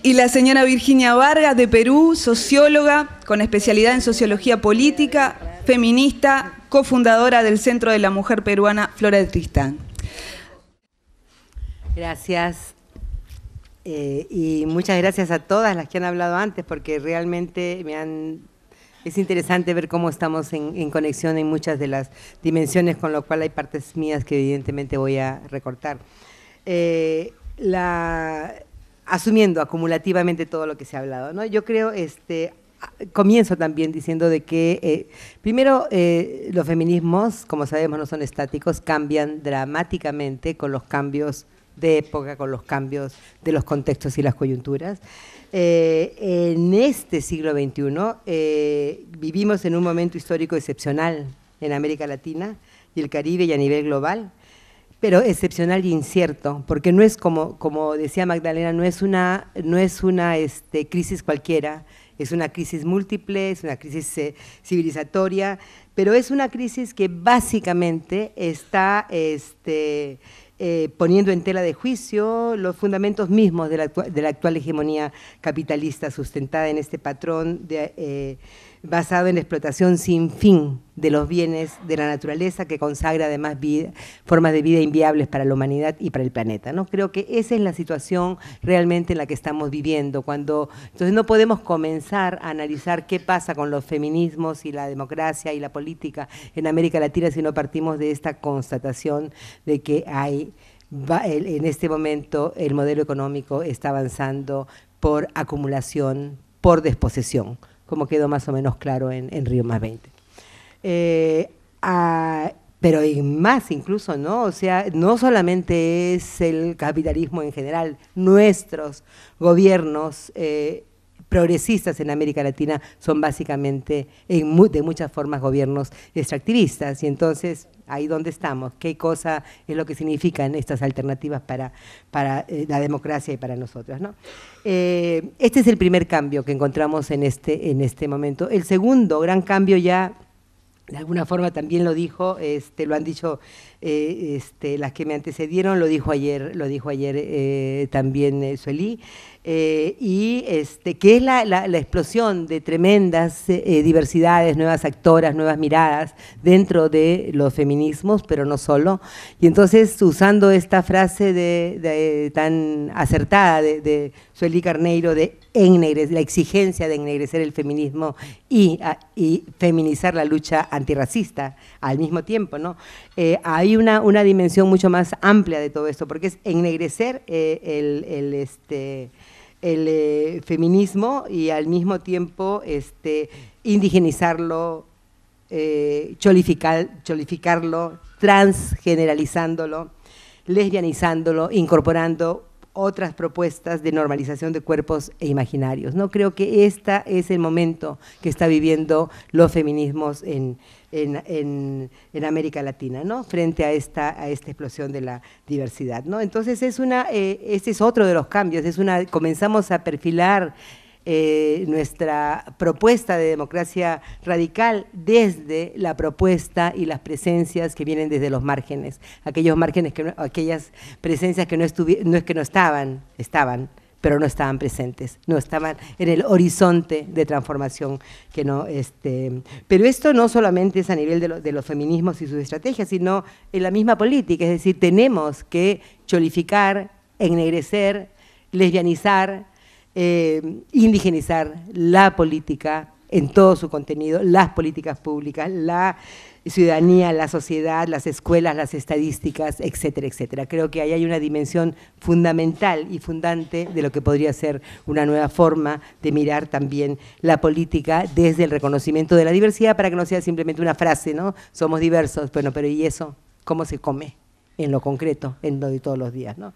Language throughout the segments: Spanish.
Y la señora Virginia Vargas de Perú, socióloga con especialidad en sociología política, feminista, cofundadora del Centro de la Mujer Peruana Flora de Tristán. Gracias. Eh, y muchas gracias a todas las que han hablado antes, porque realmente me han es interesante ver cómo estamos en, conexión en muchas de las dimensiones, con lo cual hay partes mías que evidentemente voy a recortar. Eh, la, asumiendo acumulativamente todo lo que se ha hablado. ¿no? Yo creo, este, comienzo también diciendo de que, eh, primero, eh, los feminismos, como sabemos, no son estáticos, cambian dramáticamente con los cambios de época, con los cambios de los contextos y las coyunturas. Eh, en este siglo XXI vivimos en un momento histórico excepcional en América Latina y el Caribe y a nivel global pero excepcional y incierto, porque no es como, como decía Magdalena, no es una, no es una este, crisis cualquiera, es una crisis múltiple, es una crisis eh, civilizatoria, pero es una crisis que básicamente está este, eh, poniendo en tela de juicio los fundamentos mismos de la, de la actual hegemonía capitalista sustentada en este patrón de... Eh, basado en la explotación sin fin de los bienes de la naturaleza que consagra además formas de vida inviables para la humanidad y para el planeta. ¿no? Creo que esa es la situación realmente en la que estamos viviendo. Cuando, entonces no podemos comenzar a analizar qué pasa con los feminismos y la democracia y la política en América Latina si no partimos de esta constatación de que hay... en este momento el modelo económico está avanzando por acumulación, por desposesión, como quedó más o menos claro en, Río más 20. Eh, pero y más incluso, ¿no? O sea, no solamente es el capitalismo en general, nuestros gobiernos eh, progresistas en América Latina son básicamente, de muchas formas, gobiernos extractivistas. Y entonces, ahí donde estamos, qué cosa es lo que significan estas alternativas para, para eh, la democracia y para nosotros. ¿no? Eh, este es el primer cambio que encontramos en este, en este momento. El segundo gran cambio ya de alguna forma también lo dijo, este, lo han dicho eh, este, las que me antecedieron, lo dijo ayer, lo dijo ayer eh, también eh, Sueli y este, que es la, la, explosión de tremendas diversidades, nuevas actoras, nuevas miradas dentro de los feminismos, pero no solo. Y entonces, usando esta frase de, tan acertada de, Sueli Carneiro, de la exigencia de ennegrecer el feminismo y, y feminizar la lucha antirracista al mismo tiempo, ¿no? hay hay una, dimensión mucho más amplia de todo esto, porque es ennegrecer eh, el, este, el eh, feminismo y al mismo tiempo este, indigenizarlo, eh, cholificarlo, transgeneralizándolo, lesbianizándolo, incorporando otras propuestas de normalización de cuerpos e imaginarios. ¿no? Creo que este es el momento que está viviendo los feminismos en, en, en, América Latina, ¿no? Frente a esta, a esta explosión de la diversidad, ¿no? Entonces, es una, eh, ese es otro de los cambios, es una, comenzamos a perfilar eh, nuestra propuesta de democracia radical desde la propuesta y las presencias que vienen desde los márgenes, aquellos márgenes, que aquellas presencias que no, no es que no estaban, estaban, pero no estaban presentes, no estaban en el horizonte de transformación que no este, pero esto no solamente es a nivel de, los feminismos y sus estrategias, sino en la misma política, es decir, tenemos que cholificar, ennegrecer, lesbianizar, eh, indigenizar la política en todo su contenido las políticas públicas, la ciudadanía, la sociedad, las escuelas, las estadísticas, etcétera, etcétera. Creo que ahí hay una dimensión fundamental y fundante de lo que podría ser una nueva forma de mirar también la política desde el reconocimiento de la diversidad para que no sea simplemente una frase, ¿no? Somos diversos, bueno, pero ¿y eso cómo se come en lo concreto, en lo de todos los días, ¿no?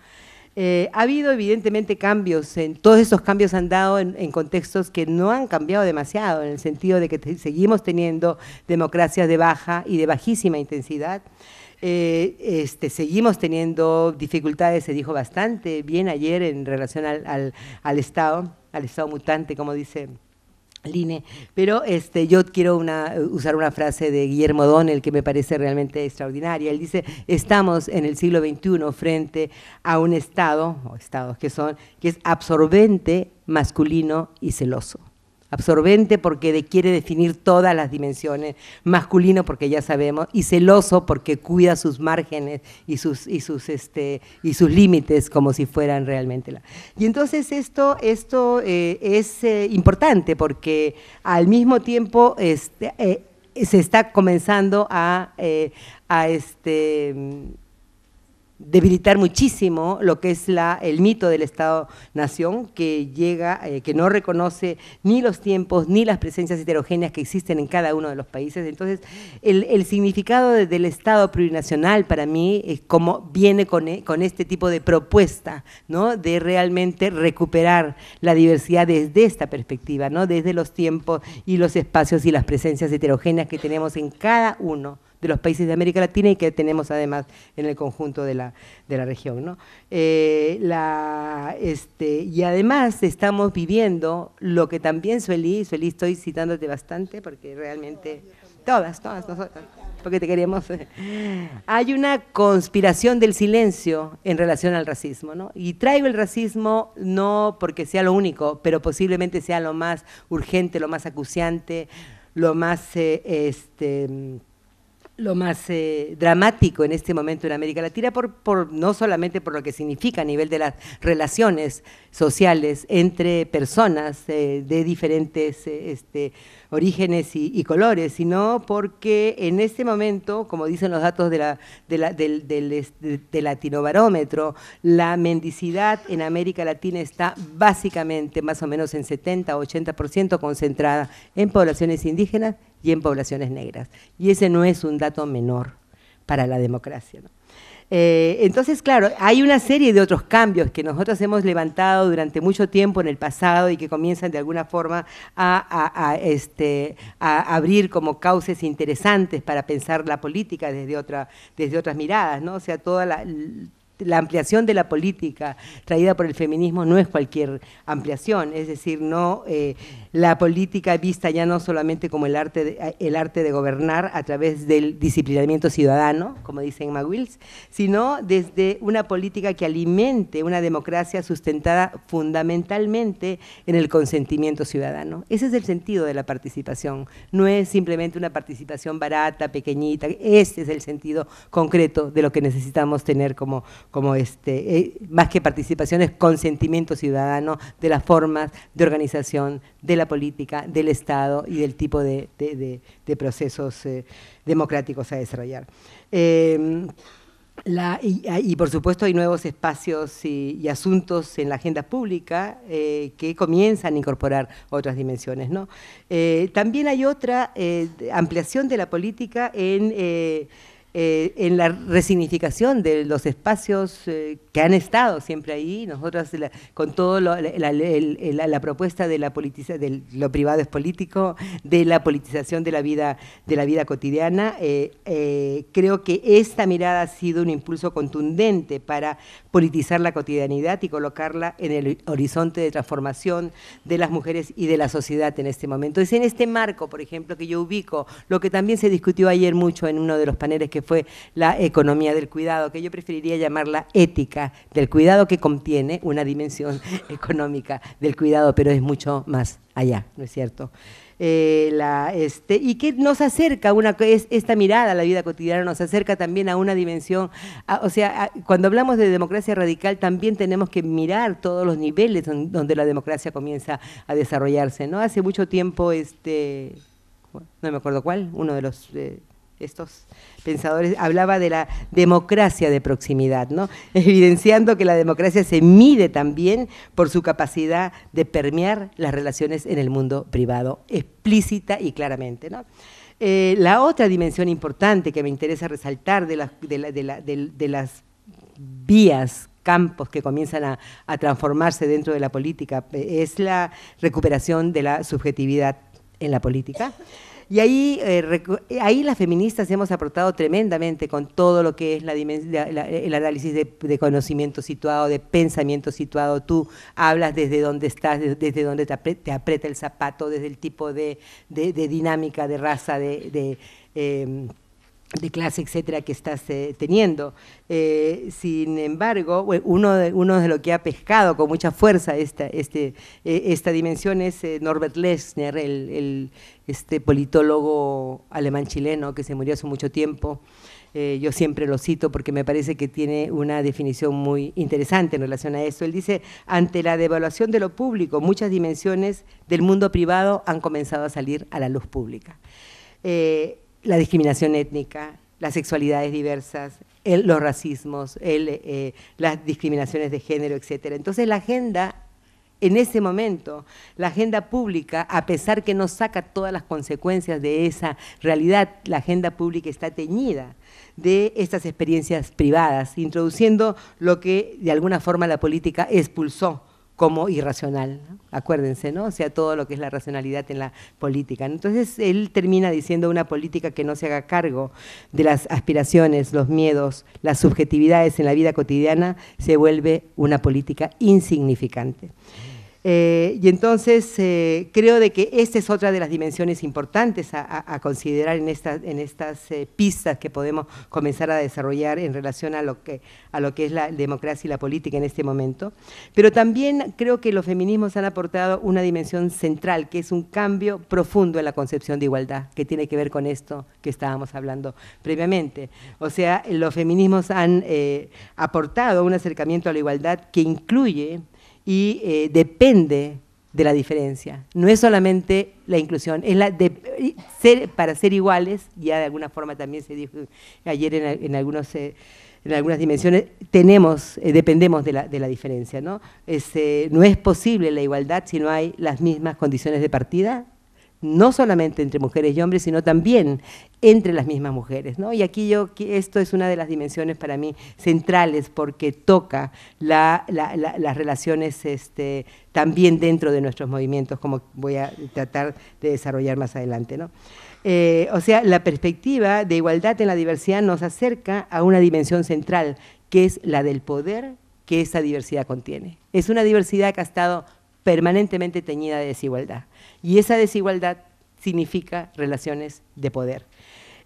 Eh, ha habido evidentemente cambios, todos esos cambios han dado en, contextos que no han cambiado demasiado, en el sentido de que seguimos teniendo democracias de baja y de bajísima intensidad. Eh, este, seguimos teniendo dificultades, se dijo bastante bien ayer en relación al Estado, al Estado mutante, como dice pero este, yo quiero usar una frase de Guillermo Donel que me parece realmente extraordinaria. Él dice, estamos en el siglo XXI frente a un Estado, o estados que son, que es absorbente, masculino y celoso absorbente porque quiere definir todas las dimensiones, masculino porque ya sabemos, y celoso porque cuida sus márgenes y sus, y sus, este, y sus límites como si fueran realmente la. Y entonces esto, esto eh, es eh, importante porque al mismo tiempo este, eh, se está comenzando a, a este, debilitar muchísimo lo que es la, el mito del Estado-Nación, que llega, eh, que no reconoce ni los tiempos ni las presencias heterogéneas que existen en cada uno de los países. Entonces, el, significado del Estado plurinacional para mí es como viene con, e, con, este tipo de propuesta, ¿no? de realmente recuperar la diversidad desde esta perspectiva, ¿no? desde los tiempos y los espacios y las presencias heterogéneas que tenemos en cada uno de los países de América Latina y que tenemos además en el conjunto de la, región. ¿no? Eh, este, y además estamos viviendo lo que también Sueli, Sueli estoy citándote bastante porque realmente todas, todas nosotras, porque te queríamos. Hay una conspiración del silencio en relación al racismo, ¿no? Y traigo el racismo no porque sea lo único, pero posiblemente sea lo más urgente, lo más acuciante, lo más eh, este, lo más eh, dramático en este momento en América Latina, por, por, no solamente por lo que significa a nivel de las relaciones sociales entre personas eh, de diferentes eh, este, orígenes y, colores, sino porque en este momento, como dicen los datos del, del, latinobarómetro, la mendicidad en América Latina está básicamente más o menos en 70-80% concentrada en poblaciones indígenas y en poblaciones negras. Y ese no es un dato menor para la democracia. Eh, entonces, claro, hay una serie de otros cambios que nosotros hemos levantado durante mucho tiempo en el pasado y que comienzan de alguna forma a, este, abrir como cauces interesantes para pensar la política desde, otra, desde otras miradas, ¿no? O sea, toda la, la ampliación de la política traída por el feminismo no es cualquier ampliación, es decir, no eh, la política vista ya no solamente como el arte, eh, el arte de gobernar a través del disciplinamiento ciudadano, como dice Emma Wills, sino desde una política que alimente una democracia sustentada fundamentalmente en el consentimiento ciudadano. Ese es el sentido de la participación, no es simplemente una participación barata, pequeñita, ese es el sentido concreto de lo que necesitamos tener como, como este, eh, más que participaciones, es consentimiento ciudadano de las formas de organización, de la política, del Estado y del tipo de, procesos eh, democráticos a desarrollar. Em, ah, y, por supuesto hay nuevos espacios y, asuntos en la agenda pública eh, que comienzan a incorporar otras dimensiones. también hay otra ampliación de la política en eh, en la resignificación de los espacios eh, que han estado siempre ahí, nosotros con todo la, propuesta de la politiza, de lo privado es político, de la politización de la vida, de la vida cotidiana, eh, creo que esta mirada ha sido un impulso contundente para politizar la cotidianidad y colocarla en el horizonte de transformación de las mujeres y de la sociedad en este momento. Es en este marco, por ejemplo, que yo ubico lo que también se discutió ayer mucho en uno de los paneles que fue la economía del cuidado, que yo preferiría llamar la ética del cuidado, que contiene una dimensión económica del cuidado, pero es mucho más allá, ¿no es cierto? Eh, la, este, y que nos acerca, una, es, esta mirada a la vida cotidiana nos acerca también a una dimensión, o sea, cuando hablamos de democracia radical también tenemos que mirar todos los niveles donde, la democracia comienza a desarrollarse, ¿no? Hace mucho tiempo, este, no me acuerdo cuál, uno de los... Eh, estos pensadores, hablaba de la democracia de proximidad, evidenciando que la democracia se mide también por su capacidad de permear las relaciones en el mundo privado, explícita y claramente. Eh, la otra dimensión importante que me interesa resaltar de, las vías campos que comienzan a, a, transformarse dentro de la política eh, es la recuperación de la subjetividad en la política. Y ahí, eh, ahí las feministas hemos aportado tremendamente con todo lo que es la, el análisis de, conocimiento situado, de pensamiento situado. Tú hablas desde dónde estás, desde, donde dónde te, aprieta el zapato, desde el tipo de, dinámica, de raza, de... Em, de clase, etcétera, que estás eh, teniendo. Eh, sin embargo, uno de, uno de lo que ha pescado con mucha fuerza esta, este, eh, esta dimensión es Norbert lesner el, este politólogo alemán-chileno que se murió hace mucho tiempo. yo siempre lo cito porque me parece que tiene una definición muy interesante en relación a esto. Él dice, ante la devaluación de lo público, muchas dimensiones del mundo privado han comenzado a salir a la luz pública la discriminación étnica, las sexualidades diversas, los racismos, eh, las discriminaciones de género, etc. Entonces la agenda, en ese momento, la agenda pública, a pesar que no saca todas las consecuencias de esa realidad, la agenda pública está teñida de estas experiencias privadas, introduciendo lo que de alguna forma la política expulsó como irracional. Acuérdense, ¿no? O sea, todo lo que es la racionalidad en la política. Entonces, él termina diciendo una política que no se haga cargo de las aspiraciones, los miedos, las subjetividades en la vida cotidiana, se vuelve una política insignificante. Eh, y entonces eh, creo de que esta es otra de las dimensiones importantes a, considerar en, esta, en estas eh, pistas que podemos comenzar a desarrollar en relación a lo, que, a lo que es la democracia y la política en este momento. Pero también creo que los feminismos han aportado una dimensión central, que es un cambio profundo en la concepción de igualdad, que tiene que ver con esto que estábamos hablando previamente. O sea, los feminismos han aportado un acercamiento a la igualdad que incluye y eh, depende de la diferencia. No es solamente la inclusión, es la de, ser, para ser iguales, ya de alguna forma también se dijo ayer en, en eh, algunas dimensiones tenemos, eh, dependemos de la, de la, diferencia. ¿no? no es posible la igualdad si no hay las mismas condiciones de partida no solamente entre mujeres y hombres, sino también entre las mismas mujeres. ¿no? Y aquí yo, esto es una de las dimensiones para mí centrales porque toca las relaciones este, también dentro de nuestros movimientos, como voy a tratar de desarrollar más adelante. Eh, o sea, la perspectiva de igualdad en la diversidad nos acerca a una dimensión central, que es la del poder que esa diversidad contiene. Es una diversidad que ha estado permanentemente teñida de desigualdad. Y esa desigualdad significa relaciones de poder.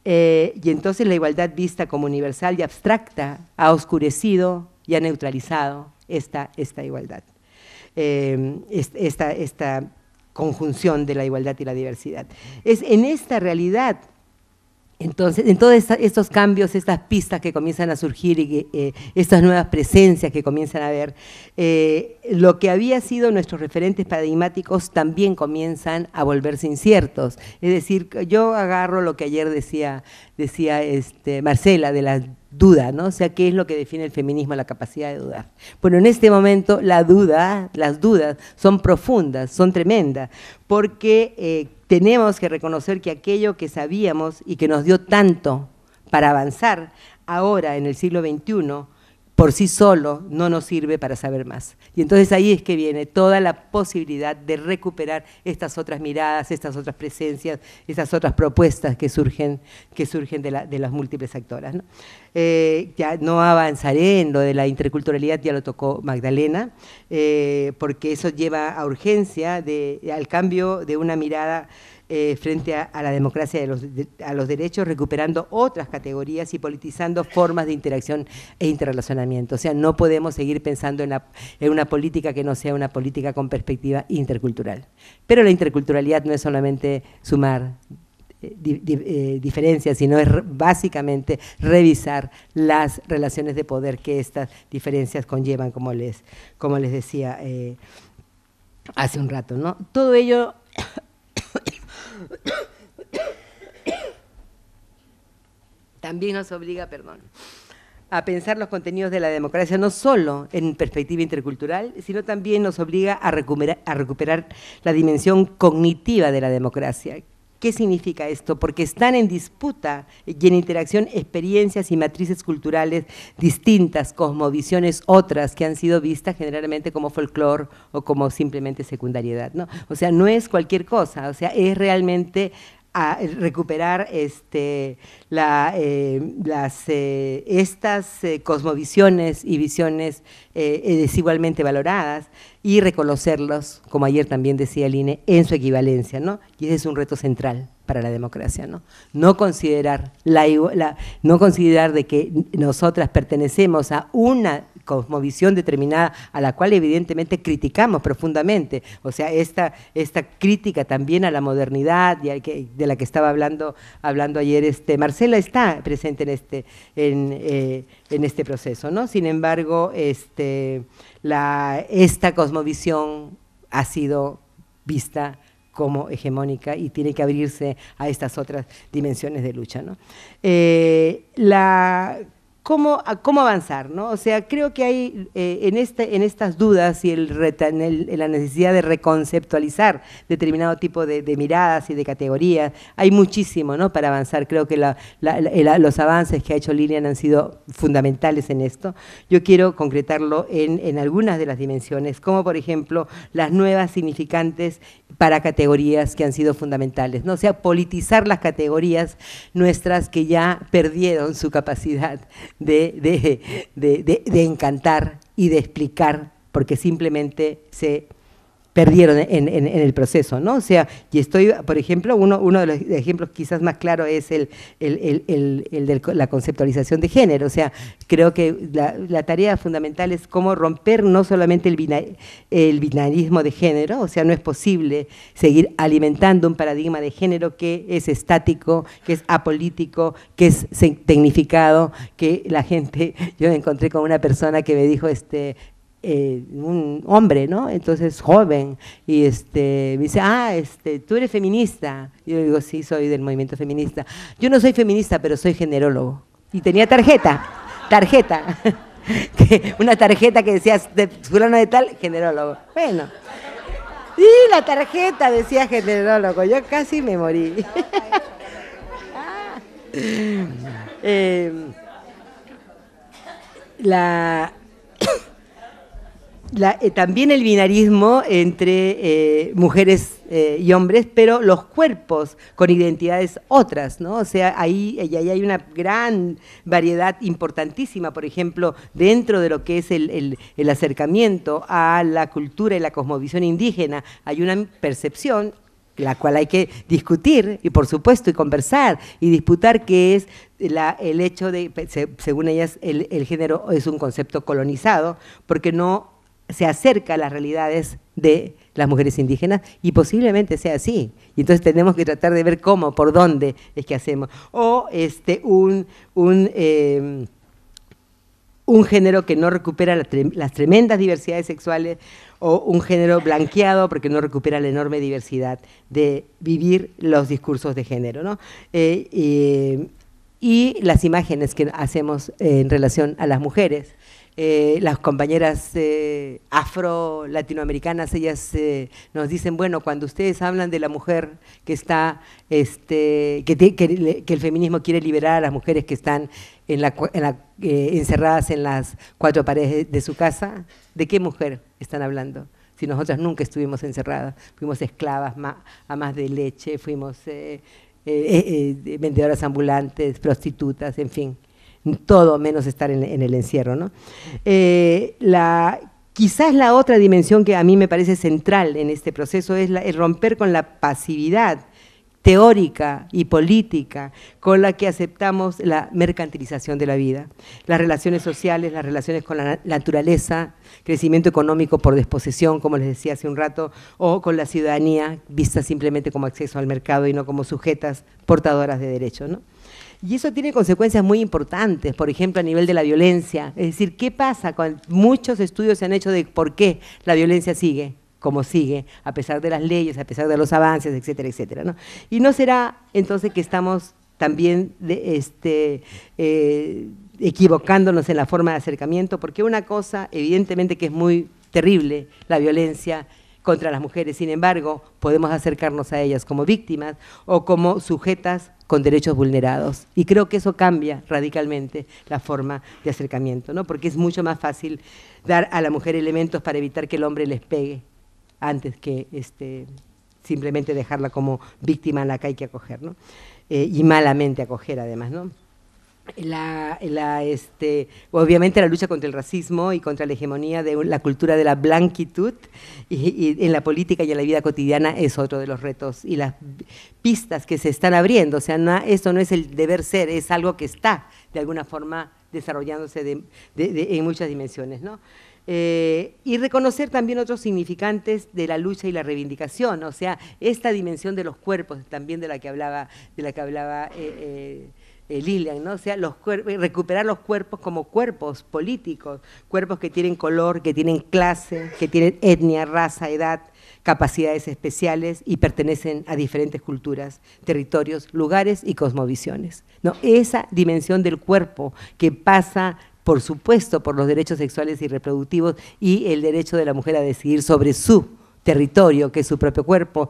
Eh, y entonces la igualdad vista como universal y abstracta ha oscurecido y ha neutralizado esta, esta igualdad, eh, esta, esta conjunción de la igualdad y la diversidad. Es en esta realidad entonces, en todos estos cambios, estas pistas que comienzan a surgir y eh, estas nuevas presencias que comienzan a ver, eh, lo que había sido nuestros referentes paradigmáticos también comienzan a volverse inciertos. Es decir, yo agarro lo que ayer decía, decía este, Marcela de la duda, ¿no? O sea, ¿qué es lo que define el feminismo, la capacidad de dudar? Bueno, en este momento la duda, las dudas son profundas, son tremendas, porque eh, tenemos que reconocer que aquello que sabíamos y que nos dio tanto para avanzar ahora en el siglo XXI por sí solo no nos sirve para saber más. Y entonces ahí es que viene toda la posibilidad de recuperar estas otras miradas, estas otras presencias, estas otras propuestas que surgen, que surgen de, las múltiples actoras. ¿no? Eh, ya no avanzaré en lo de la interculturalidad, ya lo tocó Magdalena, eh, porque eso lleva a urgencia de, al cambio de una mirada eh, frente a, la democracia a los, de, los derechos, recuperando otras categorías y politizando formas de interacción e interrelacionamiento. O sea, no podemos seguir pensando en, una política que no sea una política con perspectiva intercultural. Pero la interculturalidad no es solamente sumar eh, eh, diferencias, sino es básicamente revisar las relaciones de poder que estas diferencias conllevan, como les, como les decía hace un rato. ¿no? Todo ello también nos obliga, perdón, a pensar los contenidos de la democracia no solo en perspectiva intercultural, sino también nos obliga a recuperar, la dimensión cognitiva de la democracia, ¿Qué significa esto? Porque están en disputa y en interacción experiencias y matrices culturales distintas, cosmovisiones otras que han sido vistas generalmente como folclore o como simplemente secundariedad. ¿no? O sea, no es cualquier cosa, o sea, es realmente a recuperar este, eh, las, eh, estas eh, cosmovisiones y visiones desigualmente valoradas y reconocerlos, como ayer también decía el INE, en su equivalencia, ¿no? Y ese es un reto central para la democracia, ¿no? No considerar, la, no considerar de que nosotras pertenecemos a una cosmovisión determinada a la cual evidentemente criticamos profundamente. O sea, esta, esta crítica también a la modernidad de la que estaba hablando, hablando ayer este, Marcela está presente en este, eh, en, este proceso. ¿no? Sin embargo, este, la, esta cosmovisión ha sido vista como hegemónica y tiene que abrirse a estas otras dimensiones de lucha. ¿no? Eh, la cómo, avanzar, ¿no? O sea, creo que hay eh, este, en, estas dudas y en la necesidad de reconceptualizar determinado tipo de, miradas y de categorías, hay muchísimo, ¿no? Para avanzar. Creo que los avances que ha hecho Lilian han sido fundamentales en esto. Yo quiero concretarlo en, algunas de las dimensiones, como por ejemplo las nuevas significantes para categorías que han sido fundamentales, ¿no? O sea, politizar las categorías nuestras que ya perdieron su capacidad de, de, de, de encantar y de explicar, porque simplemente se perdieron en, el proceso, ¿no? O sea, y estoy, por ejemplo, uno, uno de los ejemplos quizás más claro es el, el, de la conceptualización de género, o sea, creo que la, tarea fundamental es cómo romper no solamente el, binarismo de género, o sea, no es posible seguir alimentando un paradigma de género que es estático, que es apolítico, que es tecnificado, que la gente, yo me encontré con una persona que me dijo, este, eh, un hombre, ¿no? Entonces, joven, y este, me dice, ah, este, tú eres feminista. Y yo digo, sí, soy del movimiento feminista. Yo no soy feminista, pero soy generólogo. Y tenía tarjeta, tarjeta, una tarjeta que decía, de fulano de tal, generólogo. Bueno. y la tarjeta decía generólogo. Yo casi me morí. Ah. Em, la, eh, también el binarismo entre eh, mujeres eh, y hombres, pero los cuerpos con identidades otras, ¿no? O sea, ahí, hay una gran variedad importantísima, por ejemplo, dentro de lo que es el, acercamiento a la cultura y la cosmovisión indígena, hay una percepción la cual hay que discutir y por supuesto y conversar y disputar que es la, el hecho de, según ellas, el género es un concepto colonizado, porque no se acerca a las realidades de las mujeres indígenas y posiblemente sea así. Y entonces tenemos que tratar de ver cómo, por dónde es que hacemos. O este, un, un, em, género que no recupera las tremendas diversidades sexuales o un género blanqueado porque no recupera la enorme diversidad de vivir los discursos de género. Eh, y las imágenes que hacemos en relación a las mujeres eh, las compañeras eh, afro-latinoamericanas, ellas eh, nos dicen, bueno, cuando ustedes hablan de la mujer que está, este, que, el feminismo quiere liberar a las mujeres que están encerradas en las cuatro paredes de, su casa, ¿de qué mujer están hablando? Si nosotras nunca estuvimos encerradas, fuimos esclavas, a más de leche, fuimos vendedoras ambulantes, prostitutas, en fin todo menos estar en, en el encierro. ¿no? Eh, la, quizás la otra dimensión que a mí me parece central en este proceso es la, el romper con la pasividad teórica y política con la que aceptamos la mercantilización de la vida, las relaciones sociales, las relaciones con la naturaleza, crecimiento económico por desposesión, como les decía hace un rato, o con la ciudadanía vista simplemente como acceso al mercado y no como sujetas portadoras de derechos. ¿no? Y eso tiene consecuencias muy importantes, por ejemplo, a nivel de la violencia. Es decir, ¿qué pasa? Con, muchos estudios se han hecho de por qué la violencia sigue como sigue, a pesar de las leyes, a pesar de los avances, etcétera, etcétera. ¿no? Y no será entonces que estamos también de, este, eh, equivocándonos en la forma de acercamiento, porque una cosa, evidentemente, que es muy terrible, la violencia contra las mujeres. Sin embargo, podemos acercarnos a ellas como víctimas o como sujetas con derechos vulnerados. Y creo que eso cambia radicalmente la forma de acercamiento, ¿no? porque es mucho más fácil dar a la mujer elementos para evitar que el hombre les pegue antes que este, simplemente dejarla como víctima a la que hay que acoger, ¿no? Eh, y malamente acoger además. ¿no? la, este, obviamente la lucha contra el racismo y contra la hegemonía de la cultura de la blanquitud y, en la política y en la vida cotidiana es otro de los retos y las pistas que se están abriendo. O sea, esto no es el deber ser, es algo que está de alguna forma desarrollándose en muchas dimensiones. ¿no? Eh, y reconocer también otros significantes de la lucha y la reivindicación, o sea, esta dimensión de los cuerpos también de la que hablaba, de la que hablaba eh, eh, eh, Lilian, ¿no? sea, los eh, recuperar los cuerpos como cuerpos políticos, cuerpos que tienen color, que tienen clase, que tienen etnia, raza, edad, capacidades especiales y pertenecen a diferentes culturas, territorios, lugares y cosmovisiones. ¿no? Esa dimensión del cuerpo que pasa por supuesto, por los derechos sexuales y reproductivos y el derecho de la mujer a decidir sobre su territorio, que es su propio cuerpo,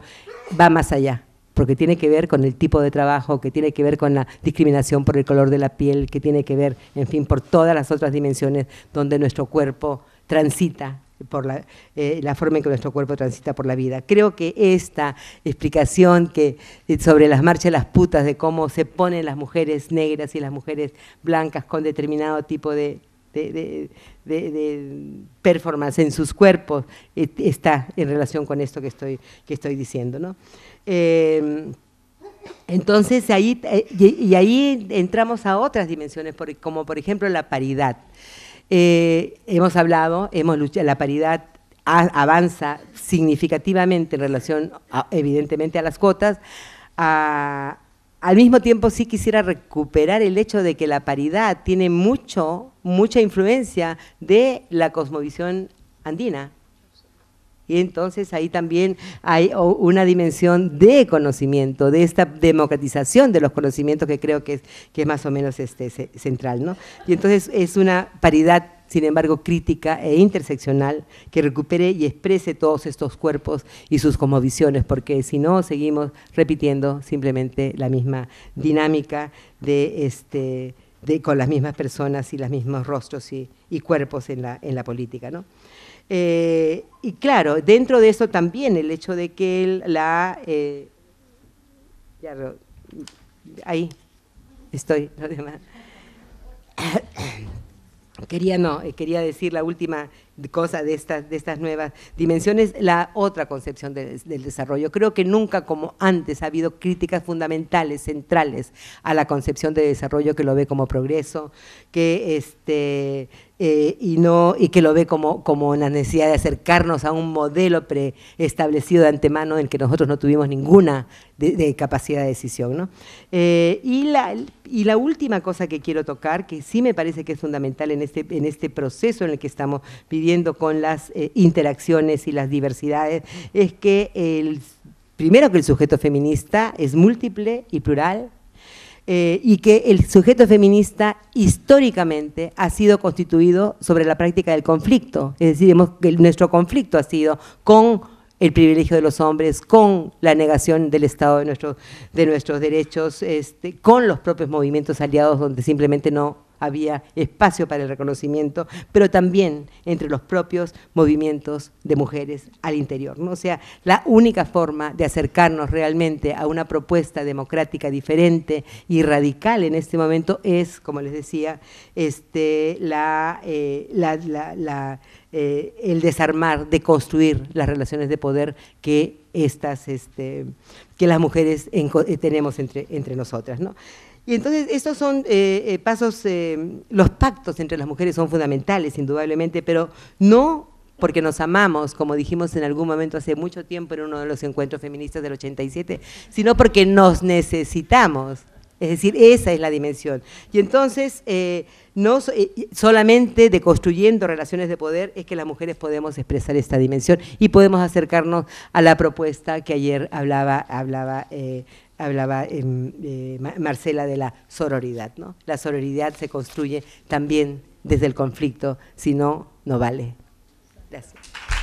va más allá porque tiene que ver con el tipo de trabajo, que tiene que ver con la discriminación por el color de la piel, que tiene que ver, en fin, por todas las otras dimensiones donde nuestro cuerpo transita por la, eh, forma en que nuestro cuerpo transita por la vida. Creo que esta explicación que, eh, sobre las marchas de las putas, de cómo se ponen las mujeres negras y las mujeres blancas con determinado tipo de de, performance en sus cuerpos eh, está en relación con esto que estoy, que estoy diciendo. Eh, entonces, ahí, eh, y, ahí entramos a otras dimensiones, como por ejemplo la paridad. hemos hablado, hemos luchado, la paridad avanza significativamente en relación, evidentemente, a las cuotas, a, al mismo tiempo sí quisiera recuperar el hecho de que la paridad tiene mucho, mucha influencia de la cosmovisión andina. Y entonces ahí también hay una dimensión de conocimiento, de esta democratización de los conocimientos que creo que es, que es más o menos este, central. ¿no? Y entonces es una paridad sin embargo crítica e interseccional, que recupere y exprese todos estos cuerpos y sus visiones, porque si no seguimos repitiendo simplemente la misma dinámica de este de, con las mismas personas y los mismos rostros y, cuerpos en la, en la política. Eh, y claro, dentro de eso también el hecho de que la... Eh, ahí estoy, no Quería, no, eh, quería decir la última cosa de estas, de estas nuevas dimensiones, la otra concepción del desarrollo. Creo que nunca como antes ha habido críticas fundamentales, centrales a la concepción de desarrollo que lo ve como progreso, que este, eh, y, no, y que lo ve como, como la necesidad de acercarnos a un modelo preestablecido de antemano en que nosotros no tuvimos ninguna capacidad de decisión. Eh, y, la, y la última cosa que quiero tocar, que sí me parece que es fundamental en este, en este proceso en el que estamos viviendo, con las eh, interacciones y las diversidades, es que el, primero que el sujeto feminista es múltiple y plural, eh, y que el sujeto feminista históricamente ha sido constituido sobre la práctica del conflicto, es decir, hemos, nuestro conflicto ha sido con el privilegio de los hombres, con la negación del Estado de, de nuestros derechos, este, con los propios movimientos aliados donde simplemente no había espacio para el reconocimiento, pero también entre los propios movimientos de mujeres al interior. ¿no? O sea, la única forma de acercarnos realmente a una propuesta democrática diferente y radical en este momento es, como les decía, este, la, eh, la eh, el desarmar, deconstruir las relaciones de poder que, estas, este, que las mujeres eh, tenemos entre, entre nosotras. Y entonces estos son eh, pasos, los pactos entre las mujeres son fundamentales, indudablemente, pero no porque nos amamos, como dijimos en algún momento hace mucho tiempo en uno de los encuentros feministas del 87, sino porque nos necesitamos. Es decir, esa es la dimensión. Y entonces, eh, no eh, solamente deconstruyendo relaciones de poder es que las mujeres podemos expresar esta dimensión y podemos acercarnos a la propuesta que ayer hablaba, hablaba eh, em, Marcela de la sororidad. ¿no? La sororidad se construye también desde el conflicto, si no, no vale. Gracias.